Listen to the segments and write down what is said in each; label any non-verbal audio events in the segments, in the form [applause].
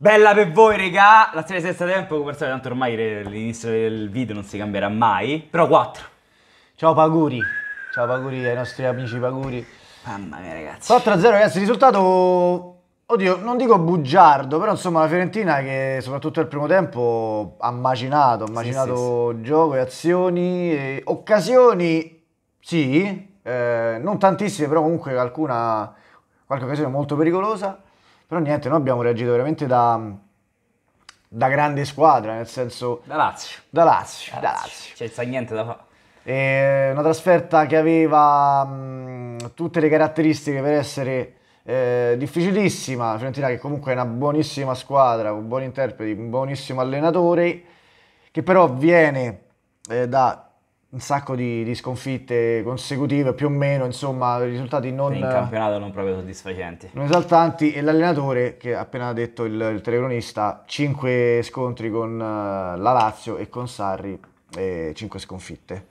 Bella per voi, regà! La serie senza tempo, come pensate, tanto ormai l'inizio del video non si cambierà mai. Però 4. Ciao Paguri. Ciao Paguri ai nostri amici Paguri. Mamma mia, ragazzi. 4-0, ragazzi, risultato... Oddio, non dico bugiardo, però insomma la Fiorentina che soprattutto nel primo tempo ha macinato, ha macinato sì, sì, sì. gioco e azioni, e occasioni, sì, eh, non tantissime, però comunque qualcuna, qualche occasione molto pericolosa. Però niente, noi abbiamo reagito veramente da, da grande squadra, nel senso... Da Lazio. Da Lazio, da Lazio. Cioè, sta niente da fare. una trasferta che aveva mh, mm, tutte le caratteristiche per essere eh, difficilissima. Fiorentina che comunque è una buonissima squadra, con buoni interpreti, un buonissimo allenatore, che però viene eh, da un sacco di, di, sconfitte consecutive, più o meno, insomma, risultati non... In campionato non proprio soddisfacenti. Non esaltanti, e l'allenatore, che ha appena detto il, il telecronista, 5 scontri con uh, la Lazio e con Sarri, e 5 sconfitte.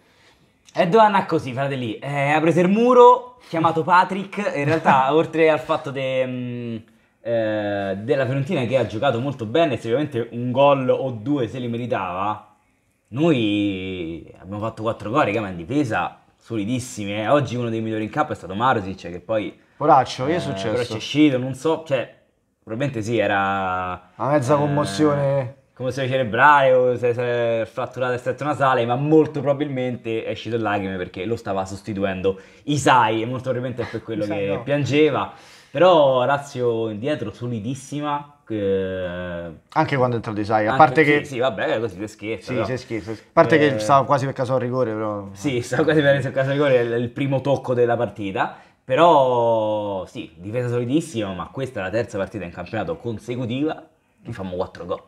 E due anni così, fratelli. Eh, preso il muro, chiamato Patrick, in realtà, [laughs] oltre al fatto de, mh, mm, eh, della Fiorentina che ha giocato molto bene, sicuramente un gol o due se li meritava, noi abbiamo fatto 4 gol, raga, ma in difesa solidissimi. Eh. Oggi uno dei migliori in campo è stato Marosic, che poi... Poraccio, che eh, è successo? Poraccio è uscito, non so, cioè, probabilmente sì, era... A mezza eh, commozione... Commozione cerebrale o se si è fratturato il stretto nasale, ma molto probabilmente è uscito in lacrime perché lo stava sostituendo Isai e molto probabilmente è per quello che no. piangeva. Però Lazio indietro, solidissima. Eh... Anche quando entra il Sai a parte sì, che... Sì, vabbè, così si scherza. Sì, si scherza. A parte eh... che stava quasi per caso al rigore, però... Sì, stava quasi per caso al rigore, il, il primo tocco della partita. Però sì, difesa solidissima, ma questa è la terza partita in campionato consecutiva, Li fanno 4 gol.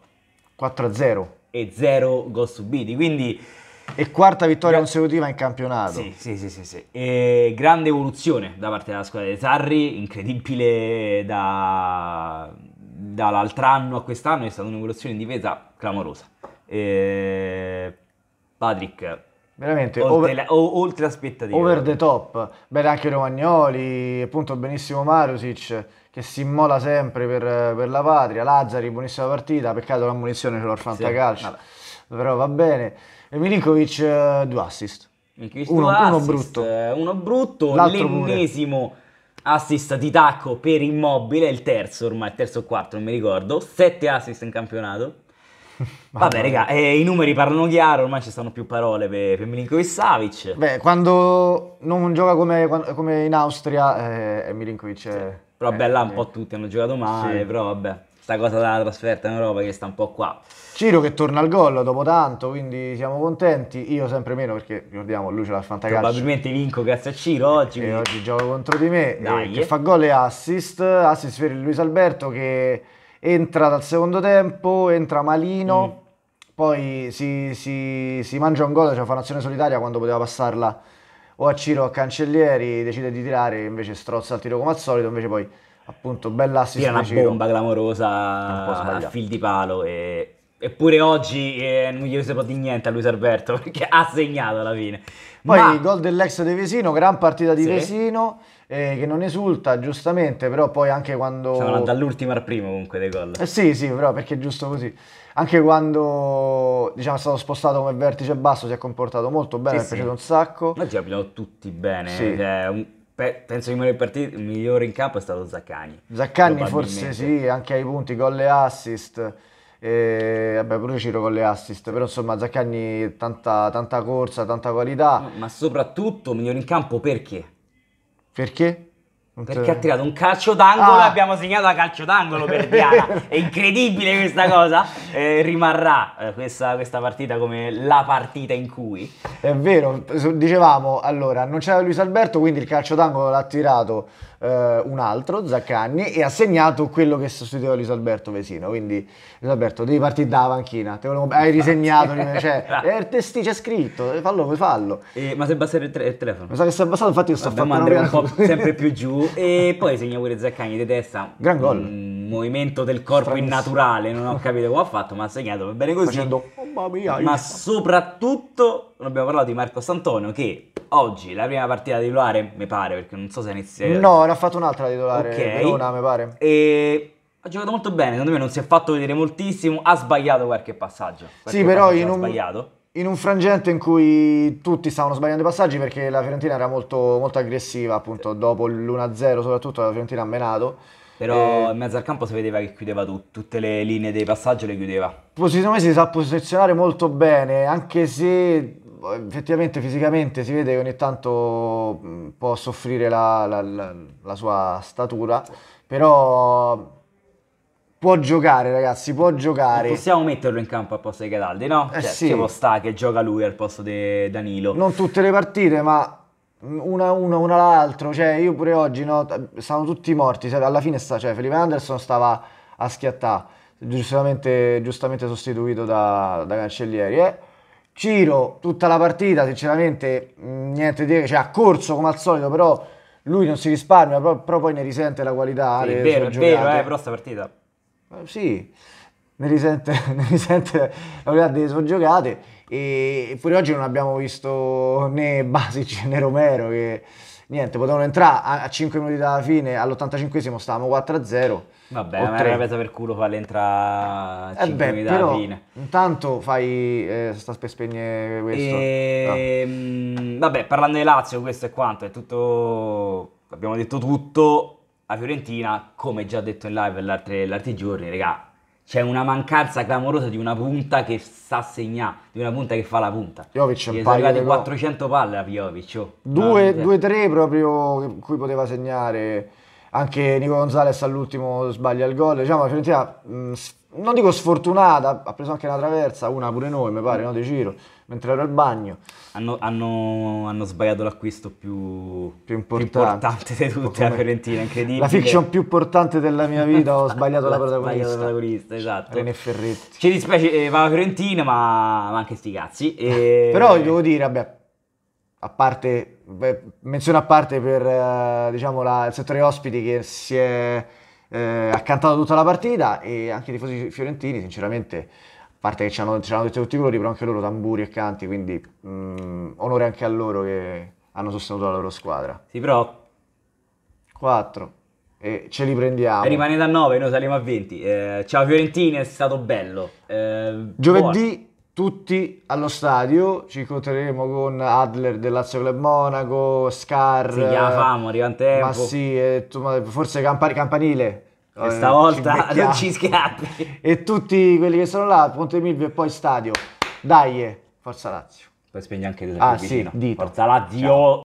4-0. E 0 gol subiti, quindi e quarta vittoria Gra- consecutiva in campionato. Sì, sì, sì, sì, sì. E grande evoluzione da parte della squadra dei Sarri, incredibile da... dall'altro anno a quest'anno, è stata un'evoluzione in difesa clamorosa. E... Patrick, veramente oltre, oltre aspettative. Over the top, bene anche Romagnoli, appunto benissimo Marusic che si immola sempre per, per la patria, Lazzari buonissima partita, peccato la munizione ce l'ho al fantacalcio. Sì, però va bene. Milinkovic eh, due assist. Uno, assist, uno, brutto. Uno brutto, L'altro l'ennesimo pure. assist di tacco per Immobile, il terzo ormai, il terzo o quarto, non mi ricordo. Sette assist in campionato. [laughs] Vabbè, raga, eh, i numeri parlano chiaro, ormai ci stanno più parole per, per Milinkovic Savic. Beh, quando non gioca come, come in Austria, eh, Milinkovic è... Sì. Però eh, beh, là un po' tutti hanno giocato male, sì. però vabbè sta cosa della trasferta in Europa che sta un po' qua. Ciro che torna al gol dopo tanto, quindi siamo contenti. Io sempre meno perché ricordiamo, lui ce l'ha fantacalcio. Probabilmente vinco grazie a Ciro oggi. E oggi gioco contro di me, eh, che fa gol e assist, assist per Luis Alberto che entra dal secondo tempo, entra malino, mm. poi si, si, si, mangia un gol, cioè fa un'azione solitaria quando poteva passarla o a Ciro o a Cancellieri, decide di tirare, invece strozza il tiro come al solito, invece poi appunto bella assist tira una giro. bomba clamorosa a fil di palo e... eppure oggi eh, non gli si può di niente a Luis Alberto [laughs] perché ha segnato alla fine poi Ma... il gol dell'ex De Vesino gran partita di sì. Vesino eh, che non esulta giustamente però poi anche quando Siamo dall'ultimo al primo comunque dei gol eh, sì sì però perché è giusto così anche quando diciamo, è stato spostato come vertice basso si è comportato molto bene, sì, mi è piaciuto un sacco. Oggi abbiamo tutti bene, sì. cioè, un penso che il migliore, partito, il migliore in campo è stato Zaccagni. Zaccagni forse sì, anche ai punti, gol e assist. E, vabbè, pure Ciro con le assist, però insomma Zaccagni tanta, tanta corsa, tanta qualità. Ma soprattutto migliore in campo perché? Perché? Perché ha tirato un calcio d'angolo ah. e abbiamo segnato a calcio d'angolo per Diana. [laughs] È incredibile questa cosa. Eh, rimarrà eh, questa, questa, partita come la partita in cui. È vero, dicevamo allora, non c'era Luis Alberto, quindi il calcio d'angolo l'ha tirato eh, un altro, Zaccagni, e ha segnato quello che sostituiva Luis Alberto Vesino. Quindi Luis Alberto, devi partire dalla panchina. Te volevo... Hai risegnato, [laughs] cioè, eh, il testi c'è scritto, fallo, fallo. E, eh, ma se è abbassato il, te- il telefono. Ma sa che si è abbassato, infatti io sto Vabbè, facendo un po' sempre più giù e poi segna pure Zaccagni di testa. Gran gol. Un movimento del corpo Stranissimo. innaturale, non ho capito come ha fatto, ma ha segnato va bene così. Facendo, oh, mia, ma soprattutto, non abbiamo parlato di Marco Santonio che oggi la prima partita titolare, mi pare, perché non so se inizia... No, ne ha fatto un'altra titolare, okay. Verona, mi pare. E... Ha giocato molto bene, secondo me non si è fatto vedere moltissimo, ha sbagliato qualche passaggio. Qualche sì, però in un... sbagliato in un frangente in cui tutti stavano sbagliando i passaggi perché la Fiorentina era molto, molto aggressiva, appunto dopo l'1-0 soprattutto la Fiorentina ha menato. Però e... in mezzo al campo si vedeva che chiudeva tutto, tutte le linee dei passaggi le chiudeva. Secondo me si sa posizionare molto bene, anche se eh, effettivamente fisicamente si vede che ogni tanto mm, può soffrire la, la, la, la sua statura, però può giocare, ragazzi, può giocare. Possiamo metterlo in campo al posto di Gadaldi, no? Eh cioè, sì. Ci sta che gioca lui al posto di Danilo. Non tutte le partite, ma una uno, una l'altro. Cioè, io pure oggi, no, stavano tutti morti. Alla fine, sta, cioè, Felipe Anderson stava a schiattà, giustamente, giustamente sostituito da, da Cancellieri. Eh? Ciro, tutta la partita, sinceramente, mm, niente di dire, cioè, ha corso come al solito, però lui non si risparmia, però, però poi ne risente la qualità. Sì, è vero, è vero, eh, però sta partita eh, sì, ne risente, ne [laughs] risente la verità delle sue giocate e pure oggi non abbiamo visto né Basic né Romero che niente, potevano entrare a 5 minuti dalla fine, all'85esimo stavamo 4-0. Vabbè, ma era presa per culo farle entrare a 5 eh beh, minuti dalla fine. Intanto fai eh, sta per spegnere questo. E... Ehm, no. Vabbè, parlando di Lazio, questo è quanto, è tutto abbiamo detto tutto a Fiorentina, come già detto in live l'altro giorno, raga, c'è una mancanza clamorosa di una punta che sa segnare, di una punta che fa la punta. Jovic è un paio arrivate 400 palle a Piovic. Oh. Due, no, due, tre proprio cui poteva segnare. Anche Nico Gonzalez all'ultimo sbaglia il gol. Diciamo, la Fiorentina, mh, mm, non dico sfortunata, ha preso anche una traversa, una pure noi, mi pare, no, di giro mentre ero al bagno. Hanno, hanno, hanno sbagliato l'acquisto più, più, importante. più importante. di tutte, la Fiorentina, incredibile. La fiction più importante della mia vita, ho [laughs] sbagliato la, la protagonista. Sbagliato la protagonista, esatto. René Ferretti. Ci dispiace, eh, va la Fiorentina, ma, ma anche sti cazzi. [laughs] E... Però devo dire, vabbè, a parte, beh, menzione a parte per eh, diciamo, la, il settore ospiti che si è eh, accantato tutta la partita e anche i tifosi fiorentini, sinceramente parte che ci hanno, ci hanno detto tutti i colori, però anche loro tamburi e canti, quindi mh, mm, onore anche a loro che hanno sostenuto la loro squadra. Sì, però... 4 e ce li prendiamo. Rimane da 9, noi saliamo a 20. Eh, ciao Fiorentina, è stato bello. Eh, Giovedì buono. tutti allo stadio, ci incontreremo con Adler del Lazio Club Monaco, Scar. Si chiama famo, arriva in tempo. Ma sì, eh, tu, forse Campan- Campanile. Che eh, stavolta ci non ci scappi. E tutti quelli che sono là, Ponte Milvio e poi Stadio. Dai, eh, Forza Lazio. Poi spegni anche il Ah sì, dito. Forza Lazio. Ciao.